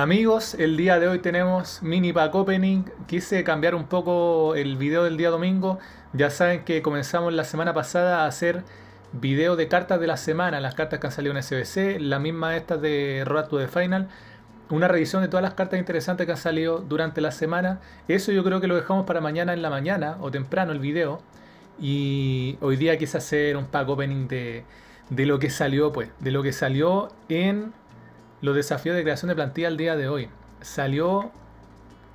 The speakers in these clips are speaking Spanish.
Amigos, el día de hoy tenemos mini pack opening. Quise cambiar un poco el video del día domingo. Ya saben que comenzamos la semana pasada a hacer video de cartas de la semana, las cartas que han salido en SBC, la misma esta de Road to the Final. Una revisión de todas las cartas interesantes que han salido durante la semana. Eso yo creo que lo dejamos para mañana en la mañana o temprano el video. Y hoy día quise hacer un pack opening de, de lo que salió, pues, de lo que salió en los desafíos de creación de plantilla al día de hoy. Salió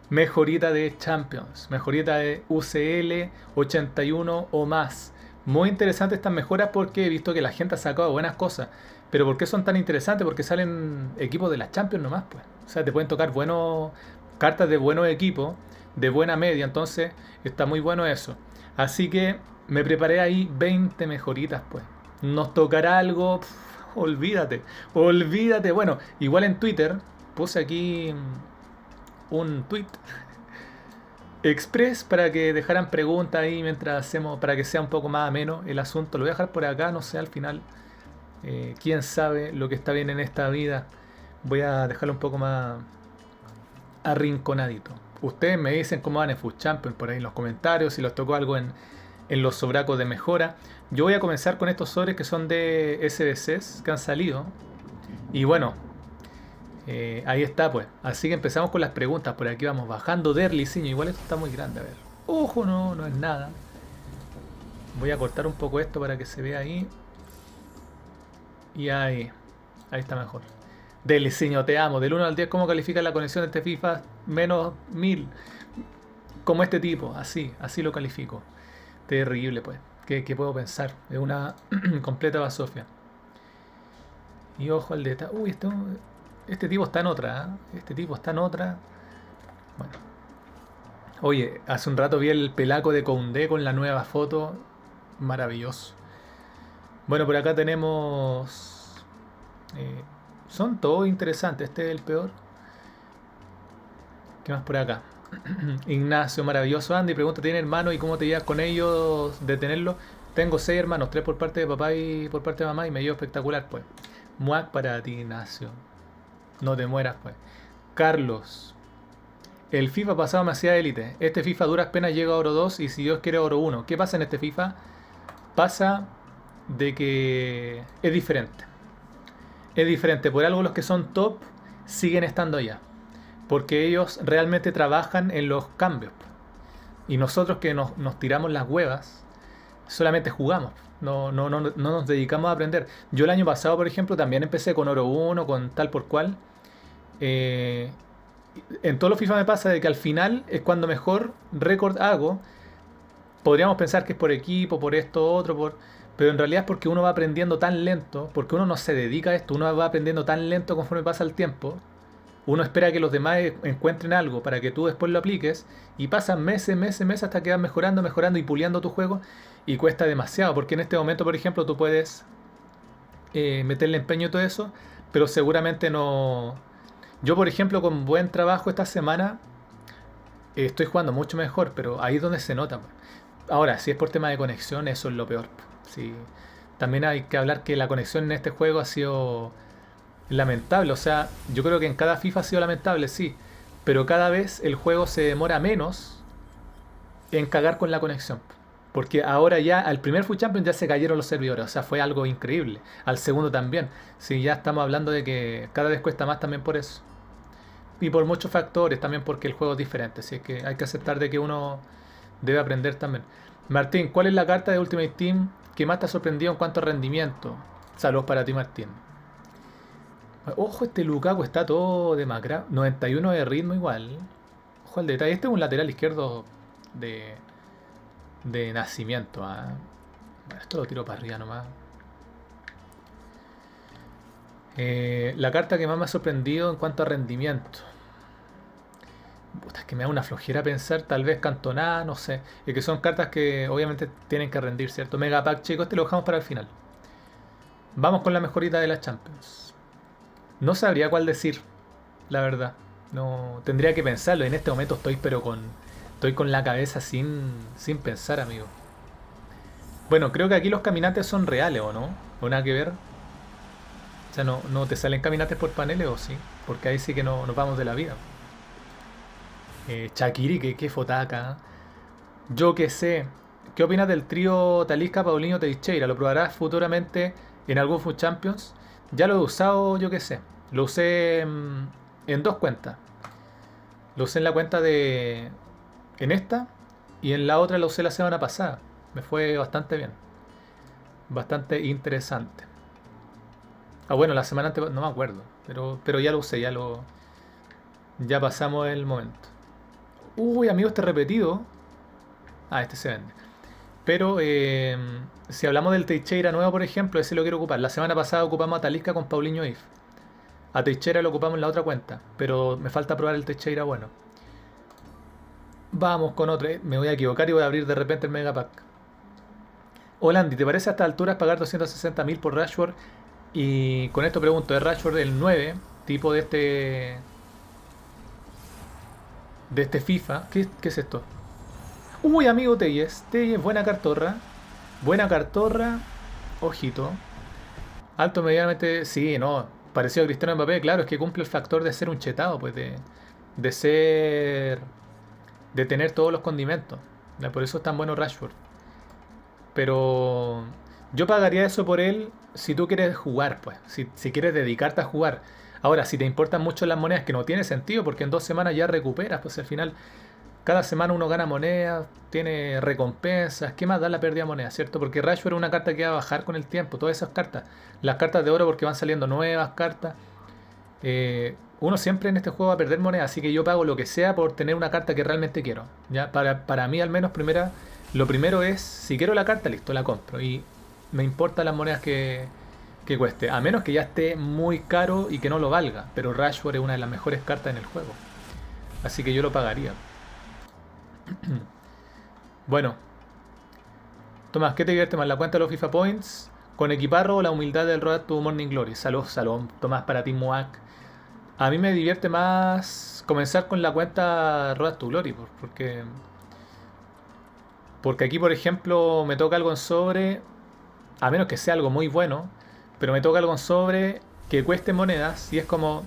mejorita de Champions, mejorita de UCL 81 o más. Muy interesantes estas mejoras porque he visto que la gente ha sacado buenas cosas. Pero ¿por qué son tan interesantes? Porque salen equipos de las Champions nomás, pues. O sea, te pueden tocar buenos cartas de buenos equipos, de buena media, entonces está muy bueno eso. Así que me preparé ahí 20 mejoritas, pues. Nos tocará algo, olvídate, olvídate. Bueno, igual en Twitter puse aquí mm, un tweet express para que dejaran preguntas ahí mientras hacemos, para que sea un poco más ameno el asunto. Lo voy a dejar por acá, no sé al final. Eh, quién sabe lo que está bien en esta vida. Voy a dejarlo un poco más arrinconadito. Ustedes me dicen cómo van en Food por ahí en los comentarios, si los tocó algo en, en los sobracos de mejora. Yo voy a comenzar con estos sobres que son de SBCs que han salido. Y bueno, eh, ahí está pues. Así que empezamos con las preguntas. Por aquí vamos bajando. Derliciño, igual esto está muy grande. A ver. Ojo, no, no es nada. Voy a cortar un poco esto para que se vea ahí. Y ahí. Ahí está mejor. Deliciño, te amo. Del 1 al 10, ¿cómo califica la conexión de este FIFA? Menos 1000. Como este tipo, así, así lo califico terrible, pues. qué puedo pensar? Es una completa basofia. Y ojo al detalle. Uy, este, tipo está en otra. ¿ah? Este tipo está en otra. Bueno. Oye, hace un rato vi el pelaco de Condé con la nueva foto. Maravilloso. Bueno, por acá tenemos... Eh, son todos interesantes. Este es el peor. ¿Qué más por acá? Ignacio, maravilloso Andy, pregunta, ¿tiene hermano y cómo te llevas con ellos de tenerlos? Tengo seis hermanos, tres por parte de papá y por parte de mamá y me llevo espectacular, pues. Muac para ti, Ignacio. No te mueras, pues. Carlos, el FIFA pasado me élite. Este FIFA dura duras llega a oro 2 y si Dios quiere oro 1. ¿Qué pasa en este FIFA? Pasa de que es diferente. Es diferente. Por algo los que son top siguen estando allá porque ellos realmente trabajan en los cambios. Y nosotros que nos, tiramos las huevas, solamente jugamos, no, no, no, nos dedicamos a aprender. Yo el año pasado, por ejemplo, también empecé con oro 1, con tal por cual. Eh, en todos los FIFA me pasa de que al final es cuando mejor récord hago. Podríamos pensar que es por equipo, por esto, otro, por... Pero en realidad es porque uno va aprendiendo tan lento, porque uno no se dedica a esto, uno va aprendiendo tan lento conforme pasa el tiempo, uno espera que los demás e-, encuentren algo para que tú después lo apliques y pasan meses, meses, meses hasta que vas mejorando, mejorando y puliendo tu juego y cuesta demasiado porque en este momento, por ejemplo, tú puedes eh, meterle empeño y todo eso, pero seguramente no... Yo, por ejemplo, con buen trabajo esta semana eh, estoy jugando mucho mejor, pero ahí es donde se nota. Ahora, si es por tema de conexión, eso es lo peor. si También hay que hablar que la conexión en este juego ha sido lamentable. O sea, yo creo que en cada FIFA ha sido lamentable, sí. Pero cada vez el juego se demora menos en cagar con la conexión. Porque ahora ya, al primer FUT Champions ya se cayeron los servidores. O sea, fue algo increíble. Al segundo también. Sí, ya estamos hablando de que cada vez cuesta más también por eso. Y por muchos factores, también porque el juego es diferente. Así que hay que aceptar de que uno debe aprender también. Martín, ¿cuál es la carta de Ultimate Team que más te ha sorprendido en cuanto a rendimiento? Saludos para ti, Martín. Ojo, este Lukaku está todo de macra 91 de ritmo igual. Ojo al detalle. Este es un lateral izquierdo de, de nacimiento. ¿ah? esto lo tiro para arriba nomás. Eh, la carta que más me ha sorprendido en cuanto a rendimiento. Puta, es que me da una flojera pensar, tal vez cantonada, no sé. Y que son cartas que obviamente tienen que rendir, ¿cierto? Mega Pack, chicos, este lo dejamos para el final. Vamos con la mejorita de las Champions. No sabría cuál decir, la verdad. No tendría que pensarlo. En este momento estoy pero con estoy con la cabeza sin sin pensar, amigo. Bueno, creo que aquí los caminantes son reales o no? ¿O nada que ver? O sea, no, no te salen caminantes por paneles o sí, porque ahí sí que no nos vamos de la vida. Eh, Chakiri, qué, fotaca. ¿ah? Yo qué sé. ¿Qué opinas del trío Talisca Paulinho Teixeira? ¿Lo probarás futuramente en algún Food Champions? Ya lo he usado, yo qué sé. Lo usé mm, en dos cuentas. Lo usé en la cuenta de... En esta y en la otra lo usé la semana pasada. Me fue bastante bien. Bastante interesante. Ah, bueno, la semana antes no me acuerdo. Pero, pero ya lo usé, ya lo... Ya pasamos el momento. Uy, amigo, este repetido. Ah, este se vende. Pero eh, si hablamos del Teixeira nuevo, por ejemplo, ese lo quiero ocupar. La semana pasada ocupamos a Talisca con Paulinho If. A Teixeira lo ocupamos en la otra cuenta, pero me falta probar el Teixeira bueno. Vamos con otro. Eh, me voy a equivocar y voy a abrir de repente el Megapack. Holandi, ¿te parece a esta alturas pagar 260.000 por Rashford? Y con esto pregunto, ¿es Rashford del 9, tipo de este... De este FIFA? ¿Qué, es esto? Uy, amigo Telles. Telles, buena cartorra. Buena cartorra. Ojito. Alto medianamente... Sí, no parecido a Cristiano Mbappé, claro, es que cumple el factor de ser un chetado, pues de, de ser. de tener todos los condimentos. Por eso es tan bueno Rashford. Pero yo pagaría eso por él si tú quieres jugar, pues. Si, si quieres dedicarte a jugar. Ahora, si te importan mucho las monedas, que no tiene sentido, porque en dos semanas ya recuperas, pues al final cada semana uno gana monedas, tiene recompensas. ¿Qué más da la pérdida de monedas, cierto? Porque Rayo era una carta que va a bajar con el tiempo. Todas esas cartas. Las cartas de oro porque van saliendo nuevas cartas. Eh, uno siempre en este juego va a perder moneda, Así que yo pago lo que sea por tener una carta que realmente quiero. ¿ya? Para, mí al menos primera, lo primero es, si quiero la carta, listo, la compro. Y me importa las monedas que, que cueste. A menos que ya esté muy caro y que no lo valga. Pero Rashford es una de las mejores cartas en el juego. Así que yo lo pagaría. bueno. Tomás, ¿qué te divierte más? ¿La cuenta de los FIFA Points? Con equiparro o la humildad del Road to Morning Glory. Salud, salón. Tomás para ti, Moac. A mí me divierte más comenzar con la cuenta Road to Glory, porque. Porque aquí, por ejemplo, me toca algo en sobre. A menos que sea algo muy bueno. Pero me toca algo en sobre que cueste monedas. Y es como.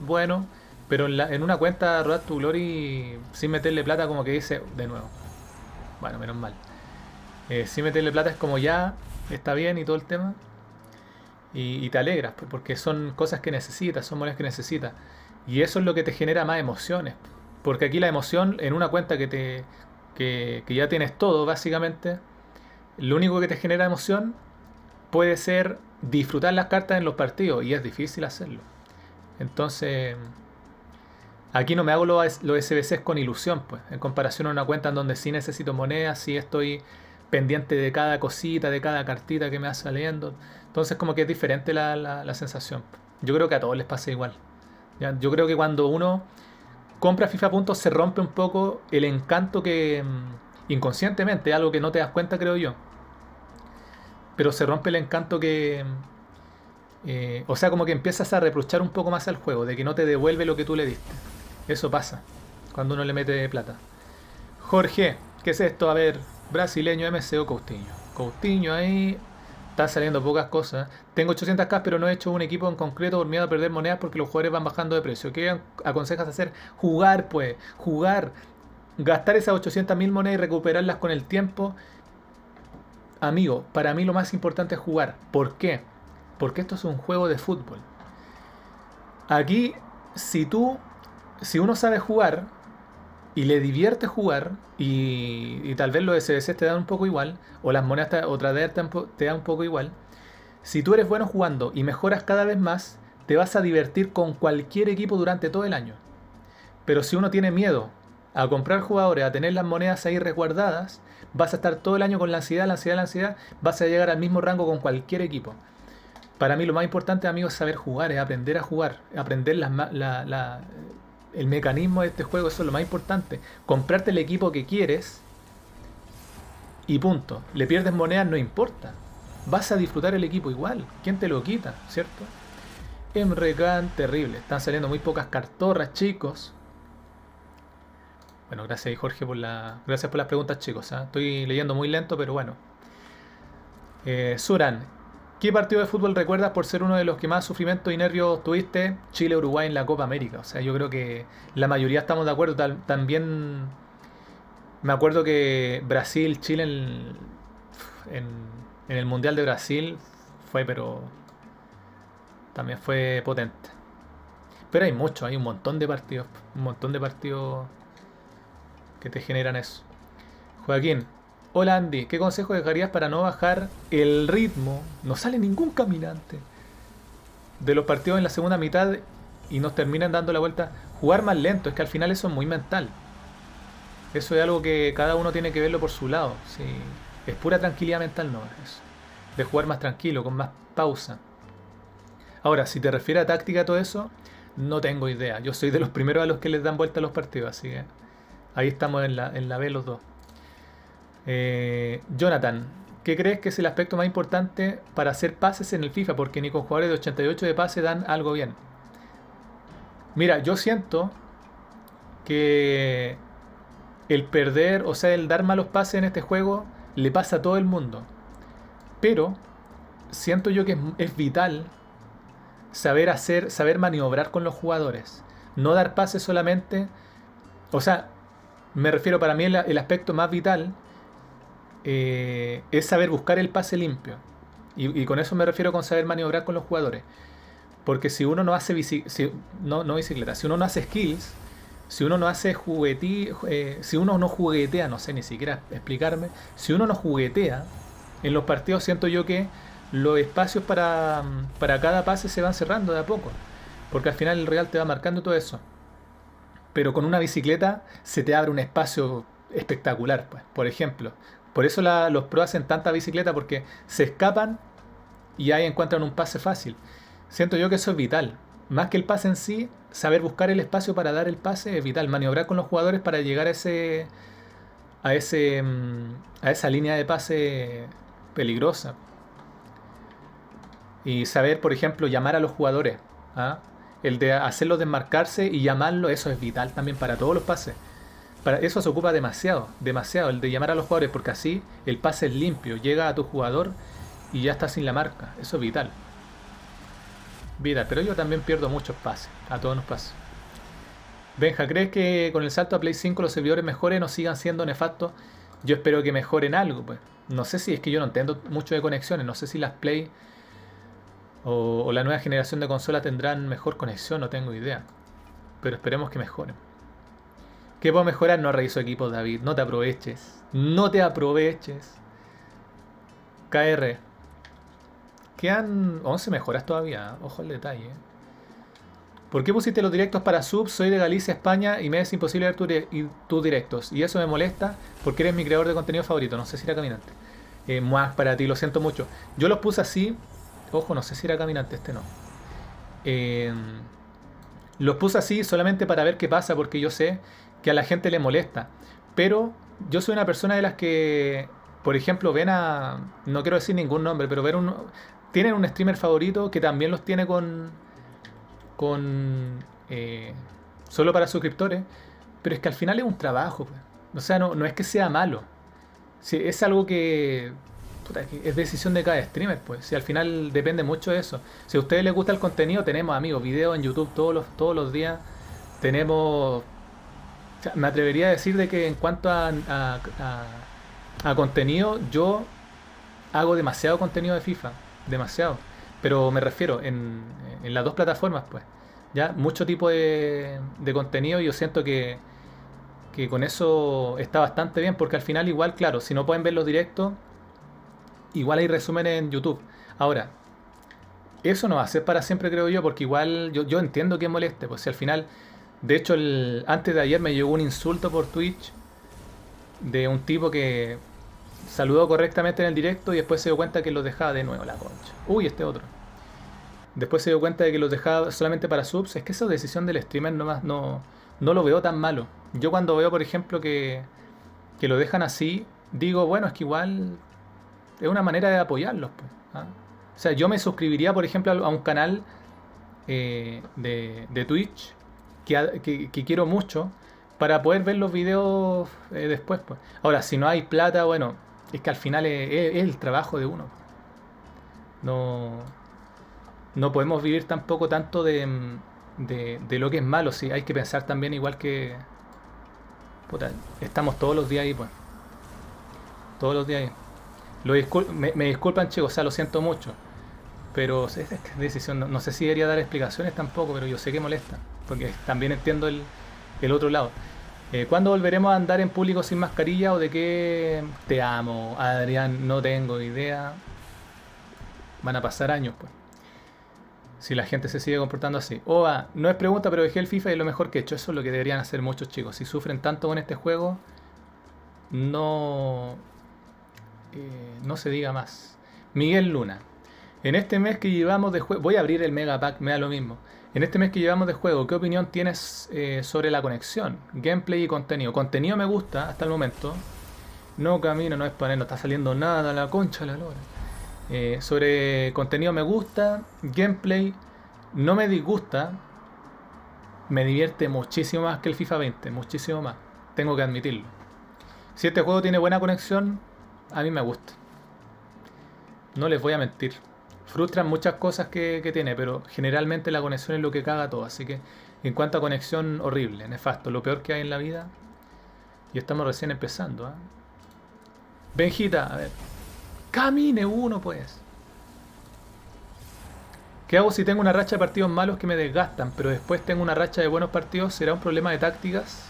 Bueno pero en, una cuenta Road tu Glory, sin meterle plata, como que dice, de nuevo. Bueno, menos mal. Eh, sin meterle plata es como ya, está bien y todo el tema. Y, te alegras, porque son cosas que necesitas, son monedas que necesitas. Y eso es lo que te genera más emociones. Porque aquí la emoción, en una cuenta que, te, que ya tienes todo, básicamente, lo único que te genera emoción puede ser disfrutar las cartas en los partidos. Y es difícil hacerlo. Entonces... Aquí no me hago los, SBCs con ilusión, pues, en comparación a una cuenta en donde sí necesito monedas, sí estoy pendiente de cada cosita, de cada cartita que me va saliendo. Entonces como que es diferente la, sensación. Yo creo que a todos les pasa igual. Yo creo que cuando uno compra FIFA puntos se rompe un poco el encanto que mm, inconscientemente, algo que no te das cuenta creo yo. Pero se rompe el encanto que... Mm, eh, o sea, como que empiezas a reprochar un poco más al juego, de que no te devuelve lo que tú le diste. Eso pasa cuando uno le mete plata. Jorge, ¿qué es esto? A ver, brasileño MCO o Coutinho. ahí está saliendo pocas cosas. Tengo 800k, pero no he hecho un equipo en concreto por a perder monedas porque los jugadores van bajando de precio. ¿Qué aconsejas hacer? Jugar, pues. Jugar. Gastar esas 800.000 monedas y recuperarlas con el tiempo. Amigo, para mí lo más importante es jugar. ¿Por qué? Porque esto es un juego de fútbol. Aquí, si tú si uno sabe jugar y le divierte jugar y, tal vez los SBC te dan un poco igual o las monedas otra o trader te, dan un poco igual, si tú eres bueno jugando y mejoras cada vez más, te vas a divertir con cualquier equipo durante todo el año. Pero si uno tiene miedo a comprar jugadores, a tener las monedas ahí resguardadas, vas a estar todo el año con la ansiedad, la ansiedad, la ansiedad, vas a llegar al mismo rango con cualquier equipo. Para mí lo más importante, amigos, es saber jugar, es aprender a jugar, aprender las la, el mecanismo de este juego, eso es lo más importante. Comprarte el equipo que quieres y punto. Le pierdes monedas, no importa. Vas a disfrutar el equipo igual. ¿Quién te lo quita? ¿Cierto? Emregan, terrible. Están saliendo muy pocas cartorras, chicos. Bueno, gracias Jorge por la. Gracias por las preguntas, chicos. ¿ah? Estoy leyendo muy lento, pero bueno. Eh, Suran, ¿Qué partido de fútbol recuerdas por ser uno de los que más sufrimiento y nervios tuviste? Chile-Uruguay en la Copa América. O sea, yo creo que la mayoría estamos de acuerdo. también me acuerdo que Brasil-Chile en, el Mundial de Brasil fue, pero también fue potente. Pero hay mucho, hay un montón de partidos, un montón de partidos que te generan eso. Joaquín, Hola Andy, ¿qué consejo dejarías para no bajar el ritmo? No sale ningún caminante de los partidos en la segunda mitad y nos terminan dando la vuelta. Jugar más lento, es que al final eso es muy mental. Eso es algo que cada uno tiene que verlo por su lado. Es pura tranquilidad mental, no es. De jugar más tranquilo, con más pausa. Ahora, si te refieres a táctica, todo eso, no tengo idea. Yo soy de los primeros a los que les dan vuelta los partidos, así que ahí estamos en la, en la B los dos. Eh, Jonathan, ¿qué crees que es el aspecto más importante para hacer pases en el FIFA? Porque ni con jugadores de 88 de pase dan algo bien. Mira, yo siento que el perder, o sea, el dar malos pases en este juego le pasa a todo el mundo. Pero siento yo que es, vital saber hacer, saber maniobrar con los jugadores. No dar pases solamente. O sea, me refiero para mí el aspecto más vital eh, es saber buscar el pase limpio. Y, con eso me refiero con saber maniobrar con los jugadores. Porque si uno no hace si, no, bicicleta, si uno no hace skills, si uno no hace juguetí, eh, si uno no juguetea, no sé ni siquiera explicarme, si uno no juguetea, en los partidos siento yo que los espacios para, para cada pase se van cerrando de a poco. Porque al final el Real te va marcando todo eso. Pero con una bicicleta se te abre un espacio espectacular. Pues. Por ejemplo, por eso los pro hacen tanta bicicleta, porque se escapan y ahí encuentran un pase fácil. Siento yo que eso es vital. Más que el pase en sí, saber buscar el espacio para dar el pase es vital. Maniobrar con los jugadores para llegar a ese. a ese. Mm, a esa línea de pase peligrosa. Y saber, por ejemplo, llamar a los jugadores. ¿ah? El de hacerlos desmarcarse y llamarlo, eso es vital también para todos los pases. Para eso se ocupa demasiado, demasiado el de llamar a los jugadores, porque así el pase es limpio, llega a tu jugador y ya está sin la marca. Eso es vital. vida. pero yo también pierdo muchos pases, a todos los pases Benja, ¿crees que con el salto a Play 5 los servidores mejoren no sigan siendo nefastos? Yo espero que mejoren algo, pues. No sé si es que yo no entiendo mucho de conexiones, no sé si las Play o, o la nueva generación de consolas tendrán mejor conexión, no tengo idea. Pero esperemos que mejoren. ¿Qué puedo mejorar? No reviso equipos, David. No te aproveches. No te aproveches. KR. Quedan 11 mejoras todavía. ¿eh? Ojo al detalle. ¿Por qué pusiste los directos para sub? Soy de Galicia, España y me es imposible ver tus directos. Y eso me molesta porque eres mi creador de contenido favorito. No sé si era caminante. Eh, más para ti, lo siento mucho. Yo los puse así. Ojo, no sé si era caminante, este no. Eh, los puse así solamente para ver qué pasa porque yo sé que a la gente le molesta. Pero yo soy una persona de las que, por ejemplo, ven a, no quiero decir ningún nombre, pero ver un, tienen un streamer favorito que también los tiene con, con, eh, solo para suscriptores, pero es que al final es un trabajo. Pues. O sea, no, no es que sea malo. Si es algo que es decisión de cada streamer, pues. Si al final depende mucho de eso. Si a ustedes les gusta el contenido, tenemos amigos, videos en YouTube todos todos los días. Tenemos me atrevería a decir de que en cuanto a, contenido, yo hago demasiado contenido de FIFA, demasiado. Pero me refiero en, las dos plataformas, pues. Ya, mucho tipo de, contenido y yo siento que, con eso está bastante bien, porque al final igual, claro, si no pueden ver los directos, igual hay resumen en YouTube. Ahora, eso no va a ser para siempre, creo yo, porque igual yo, yo entiendo que moleste, pues si al final de hecho, antes de ayer me llegó un insulto por Twitch de un tipo que saludó correctamente en el directo y después se dio cuenta que lo dejaba de nuevo la concha. Uy, este otro. Después se dio cuenta de que lo dejaba solamente para subs. Es que esa decisión del streamer nomás no, no lo veo tan malo. Yo cuando veo, por ejemplo, que, que lo dejan así, digo, bueno, es que igual es una manera de apoyarlos. Pues, ¿ah? O sea, yo me suscribiría, por ejemplo, a un canal eh, de, de Twitch que, quiero mucho para poder ver los videos eh, después. Pues. Ahora, si no hay plata, bueno, es que al final es, el trabajo de uno. No, no podemos vivir tampoco tanto de, de, lo que es malo, sí, hay que pensar también igual que... estamos todos los días ahí, pues. Todos los días ahí. Lo me, disculpan, chicos, o sea, lo siento mucho. Pero esta decisión, no sé si debería dar explicaciones tampoco, pero yo sé que molesta porque también entiendo el, otro lado. Eh, ¿Cuándo volveremos a andar en público sin mascarilla o de qué te amo, Adrián? No tengo idea. Van a pasar años, pues. Si la gente se sigue comportando así. Oa, no es pregunta, pero dejé el FIFA y lo mejor que he hecho. Eso es lo que deberían hacer muchos chicos. Si sufren tanto con este juego, no, eh, no se diga más. Miguel Luna. En este mes que llevamos de juego. Voy a abrir el Mega Pack, me da lo mismo. En este mes que llevamos de juego, ¿qué opinión tienes eh, sobre la conexión? Gameplay y contenido. Contenido me gusta hasta el momento. No camino, no es panel, no está saliendo nada, la concha, la lora. Eh, sobre contenido me gusta. Gameplay no me disgusta. Me divierte muchísimo más que el FIFA 20, muchísimo más. Tengo que admitirlo. Si este juego tiene buena conexión, a mí me gusta. No les voy a mentir frustran muchas cosas que, que, tiene, pero generalmente la conexión es lo que caga todo. Así que en cuanto a conexión, horrible, nefasto, lo peor que hay en la vida. Y estamos recién empezando. ¿ah? Benjita, a ver. Camine uno, pues. ¿Qué hago si tengo una racha de partidos malos que me desgastan, pero después tengo una racha de buenos partidos? ¿Será un problema de tácticas?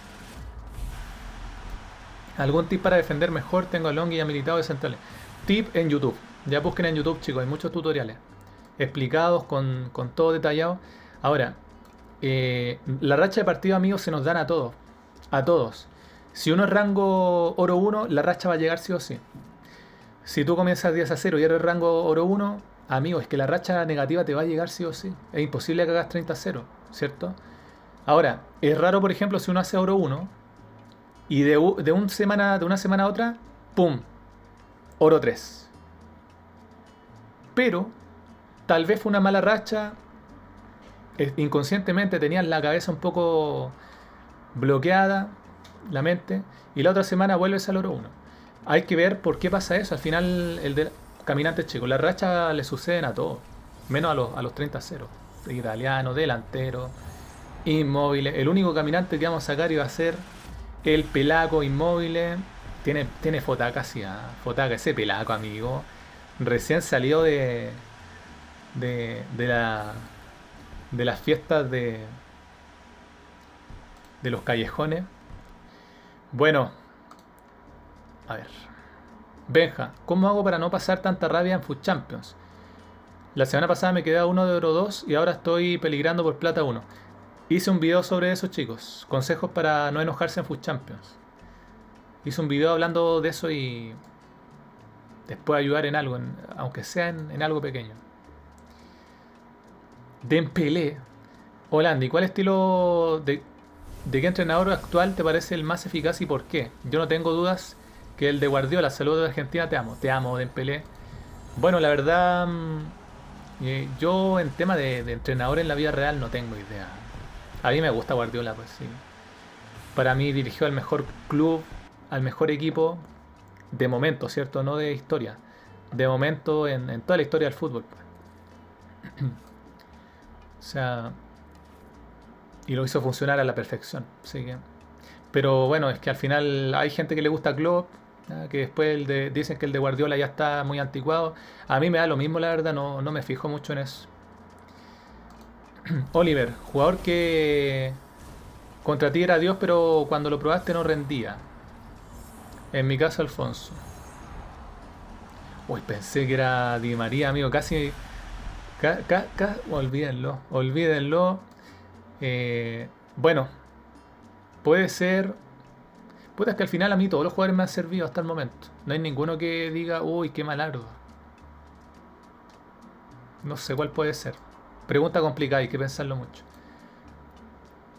¿Algún tip para defender mejor? Tengo a Long y a Militado de centrales. Tip en YouTube. Ya busquen en YouTube, chicos, hay muchos tutoriales explicados con, todo detallado. Ahora, eh, la racha de partido, amigos, se nos dan a todos. A todos. Si uno es rango oro 1, la racha va a llegar sí o sí. Si tú comienzas 10 a 0 y eres rango oro 1, amigos, es que la racha negativa te va a llegar sí o sí. Es imposible que hagas 30 a 0, ¿cierto? Ahora, es raro, por ejemplo, si uno hace oro 1 y de, de, de una semana a otra, ¡pum! Oro 3. Pero tal vez fue una mala racha. Eh, inconscientemente tenían la cabeza un poco bloqueada, la mente. Y la otra semana vuelves al oro 1. Hay que ver por qué pasa eso. Al final, el de chico chico. las rachas le suceden a todos. Menos a los, 30-0. Italiano, delantero, inmóvil. El único caminante que vamos a sacar iba a ser el pelaco inmóvil. Tiene, tiene fotaca, sí, ah, fotaca, ese pelaco, amigo recién salió de, de, de, la, de las fiestas de, de los callejones. Bueno, a ver. Benja, ¿cómo hago para no pasar tanta rabia en Food Champions? La semana pasada me a uno de oro 2 y ahora estoy peligrando por plata 1. Hice un video sobre eso, chicos. Consejos para no enojarse en Food Champions. Hice un video hablando de eso y Después ayudar en algo, aunque sea en, algo pequeño. Dempele. Holanda, ¿y cuál estilo de, qué entrenador actual te parece el más eficaz y por qué? Yo no tengo dudas que el de Guardiola. Saludos de Argentina, te amo, te amo, Dempele. Bueno, la verdad, mm, eh, yo en tema de, de entrenador en la vida real no tengo idea. A mí me gusta Guardiola, pues sí. Para mí dirigió al mejor club, al mejor equipo, de momento, ¿cierto? No de historia. De momento en, toda la historia del fútbol. o sea, y lo hizo funcionar a la perfección. Así que, pero bueno, es que al final hay gente que le gusta Klopp, que después dicen que el de Guardiola ya está muy anticuado. A mí me da lo mismo, la verdad, no, no me fijo mucho en eso. Oliver, jugador que contra ti era Dios, pero cuando lo probaste no rendía. En mi caso, Alfonso. Uy, pensé que era Di María, amigo. Casi. olvídenlo. Olvídenlo. Eh, bueno. Puede ser. Puede que al final a mí todos los jugadores me han servido hasta el momento. No hay ninguno que diga, uy, qué malardo. No sé cuál puede ser. Pregunta complicada, hay que pensarlo mucho.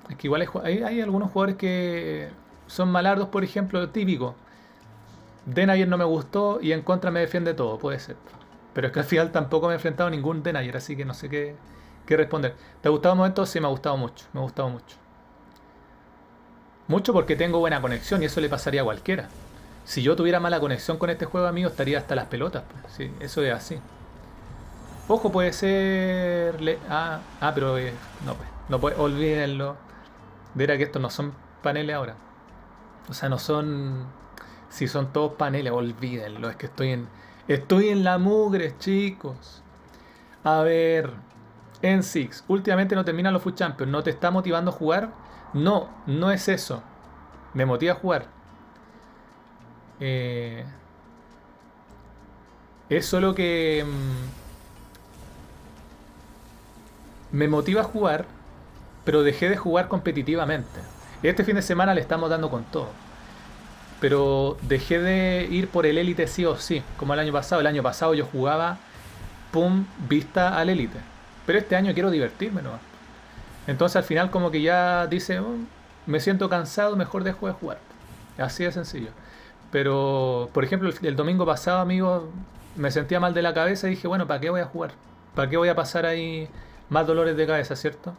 Es que igual hay, hay algunos jugadores que son malardos, por ejemplo, típico. Denayer no me gustó y en contra me defiende todo, puede ser. Pero es que al final tampoco me he enfrentado a ningún Denayer, así que no sé qué, qué responder. ¿Te ha gustado el momento? Sí, me ha gustado mucho, me ha gustado mucho. Mucho porque tengo buena conexión y eso le pasaría a cualquiera. Si yo tuviera mala conexión con este juego, amigo, estaría hasta las pelotas. Pues, eso es así. Ojo, puede ser... Ah, ah, pero eh, no, pues, no puede... olvídenlo. Verá que estos no son paneles ahora. O sea, no son si son todos paneles, olvídenlo, es que estoy en. Estoy en la mugre, chicos. A ver. En Six, últimamente no terminan los Food Champions. ¿No te está motivando a jugar? No, no es eso. Me motiva a jugar. Eh, es solo que. Mm, me motiva a jugar, pero dejé de jugar competitivamente. Este fin de semana le estamos dando con todo pero dejé de ir por el élite sí o sí, como el año pasado. El año pasado yo jugaba, pum, vista al élite. Pero este año quiero divertirme nomás. Entonces al final como que ya dice, oh, me siento cansado, mejor dejo de jugar. Así de sencillo. Pero, por ejemplo, el, domingo pasado, amigo me sentía mal de la cabeza y dije, bueno, ¿para qué voy a jugar? ¿Para qué voy a pasar ahí más dolores de cabeza, cierto?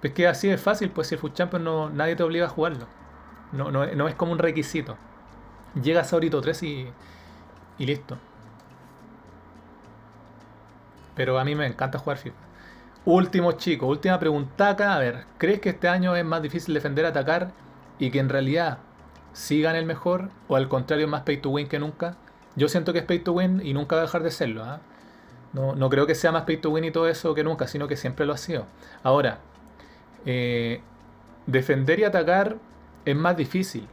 Pues que así es fácil, pues si el Food Champions no, nadie te obliga a jugarlo. No, es como un requisito. Llegas a 3 y, y listo. Pero a mí me encanta jugar FIFA. Último chico, última pregunta A ver, ¿crees que este año es más difícil defender, atacar y que en realidad sigan el mejor o al contrario más pay to win que nunca? Yo siento que es pay to win y nunca va a dejar de serlo. ¿ah? No, creo que sea más pay to win y todo eso que nunca, sino que siempre lo ha sido. Ahora, eh, defender y atacar es más difícil,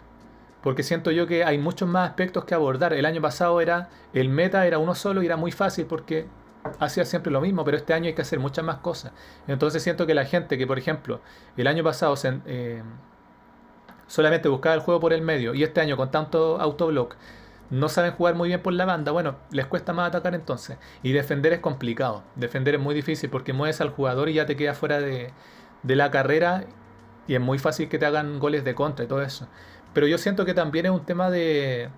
porque siento yo que hay muchos más aspectos que abordar. El año pasado era el meta era uno solo y era muy fácil porque hacía siempre lo mismo, pero este año hay que hacer muchas más cosas. Entonces siento que la gente que, por ejemplo, el año pasado se, eh, solamente buscaba el juego por el medio y este año con tanto autoblock no saben jugar muy bien por la banda, bueno, les cuesta más atacar entonces. Y defender es complicado, defender es muy difícil porque mueves al jugador y ya te quedas fuera de, de la carrera y es muy fácil que te hagan goles de contra y todo eso. Pero yo siento que también es un tema de,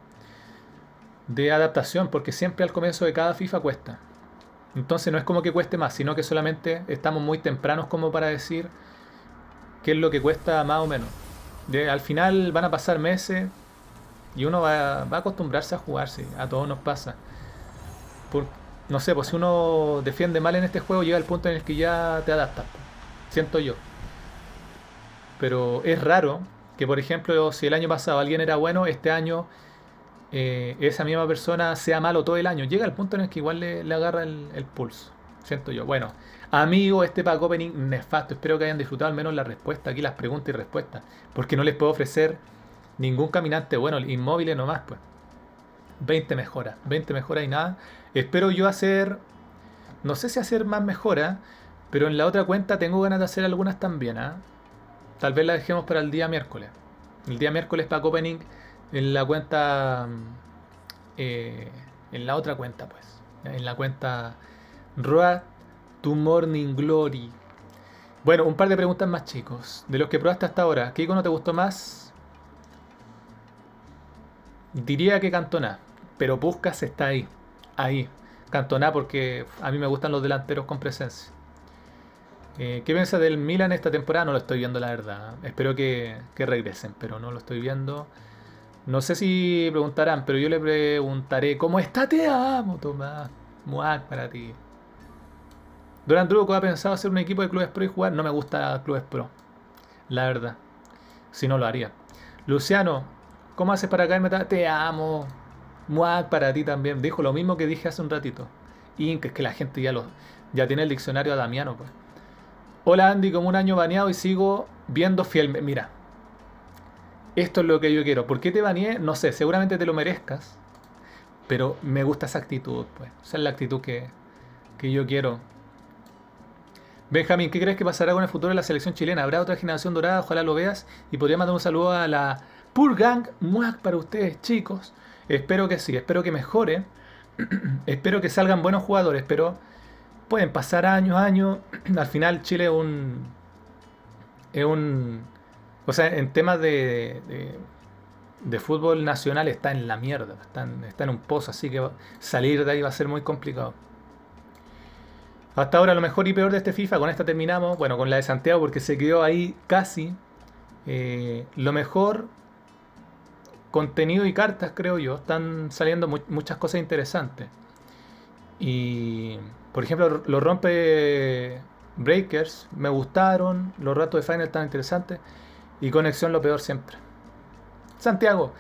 de adaptación, porque siempre al comienzo de cada FIFA cuesta. Entonces no es como que cueste más, sino que solamente estamos muy tempranos como para decir qué es lo que cuesta más o menos. De, al final van a pasar meses y uno va, a acostumbrarse a jugar, a todos nos pasa. no sé, pues si uno defiende mal en este juego llega el punto en el que ya te adaptas, siento yo pero es raro que, por ejemplo, si el año pasado alguien era bueno, este año eh, esa misma persona sea malo todo el año. Llega al punto en el que igual le, agarra el, pulso. Siento yo. Bueno, amigo, este pack opening nefasto. Espero que hayan disfrutado al menos la respuesta, aquí las preguntas y respuestas. Porque no les puedo ofrecer ningún caminante bueno, inmóviles nomás, pues. 20 mejoras, 20 mejoras y nada. Espero yo hacer, no sé si hacer más mejoras, pero en la otra cuenta tengo ganas de hacer algunas también, ¿ah? Tal vez la dejemos para el día miércoles. El día miércoles para opening en la cuenta. Eh, en la otra cuenta, pues. En la cuenta Road to Morning Glory. Bueno, un par de preguntas más, chicos. De los que probaste hasta ahora, ¿qué icono te gustó más? Diría que Cantona, pero Buscas está ahí. Ahí. Cantona porque a mí me gustan los delanteros con presencia. Eh, ¿Qué piensas del Milan esta temporada? No lo estoy viendo, la verdad. Espero que, regresen, pero no lo estoy viendo. No sé si preguntarán, pero yo le preguntaré: ¿Cómo está? Te amo, Tomás. Muac para ti. Durant Drugo ha pensado hacer un equipo de clubes pro y jugar. No me gusta clubes pro, la verdad. Si no, lo haría. Luciano, ¿cómo haces para caerme? Te amo. Muac para ti también. Dijo lo mismo que dije hace un ratito. Y es que la gente ya, lo, ya tiene el diccionario a Damiano, pues. Hola Andy, como un año baneado y sigo viendo fielmente. Mira, esto es lo que yo quiero. ¿Por qué te baneé? No sé, seguramente te lo merezcas. Pero me gusta esa actitud, pues. Esa es la actitud que, que yo quiero. Benjamín, ¿qué crees que pasará con el futuro de la selección chilena? ¿Habrá otra generación dorada? Ojalá lo veas. Y podría mandar un saludo a la Pur Gang Muac para ustedes, chicos. Espero que sí, espero que mejore, espero que salgan buenos jugadores, pero pueden pasar años, años. Al final Chile es un... Es un o sea, en temas de, de, fútbol nacional está en la mierda, está en, un pozo, así que salir de ahí va a ser muy complicado. Hasta ahora lo mejor y peor de este FIFA, con esta terminamos, bueno, con la de Santiago porque se quedó ahí casi. Eh, lo mejor contenido y cartas, creo yo, están saliendo muchas cosas interesantes. Y por ejemplo, los rompe breakers me gustaron, los ratos de final tan interesantes y conexión lo peor siempre. Santiago,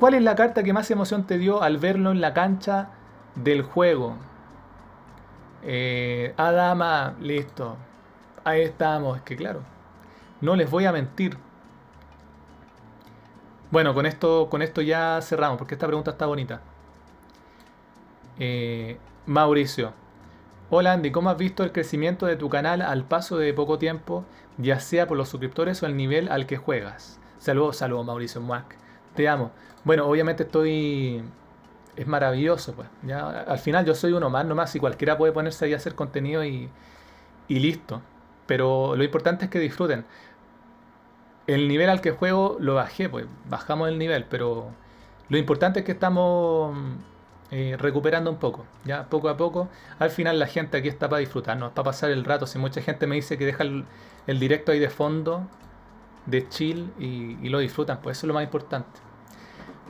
¿cuál es la carta que más emoción te dio al verlo en la cancha del juego? Eh, Adama, ah, listo. Ahí estamos, es que claro. No les voy a mentir. Bueno, con esto, con esto ya cerramos, porque esta pregunta está bonita. Eh, Mauricio, Hola Andy, ¿cómo has visto el crecimiento de tu canal al paso de poco tiempo, ya sea por los suscriptores o el nivel al que juegas? Saludos, saludos Mauricio Mac. Te amo. Bueno, obviamente estoy... Es maravilloso, pues. Ya, al final yo soy uno más nomás y cualquiera puede ponerse ahí a hacer contenido y, y listo. Pero lo importante es que disfruten. El nivel al que juego lo bajé, pues bajamos el nivel, pero lo importante es que estamos eh, recuperando un poco, ya poco a poco. Al final la gente aquí está para disfrutar, no para pasar el rato. Si mucha gente me dice que deja el, directo ahí de fondo, de chill, y, y, lo disfrutan, pues eso es lo más importante.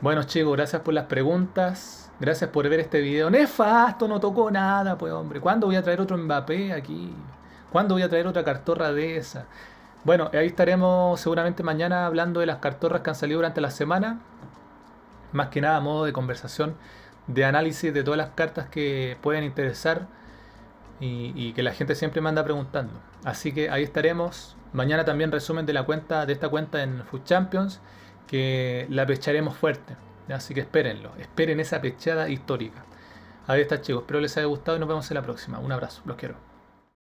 Bueno chicos, gracias por las preguntas, gracias por ver este video. Nefasto, no tocó nada, pues hombre. ¿Cuándo voy a traer otro Mbappé aquí? ¿Cuándo voy a traer otra cartorra de esa? Bueno, ahí estaremos seguramente mañana hablando de las cartorras que han salido durante la semana. Más que nada, modo de conversación de análisis de todas las cartas que pueden interesar y, que la gente siempre me anda preguntando. Así que ahí estaremos. Mañana también resumen de la cuenta de esta cuenta en Food Champions que la pecharemos fuerte. Así que espérenlo, esperen esa pechada histórica. Ahí está chicos, espero les haya gustado y nos vemos en la próxima. Un abrazo, los quiero.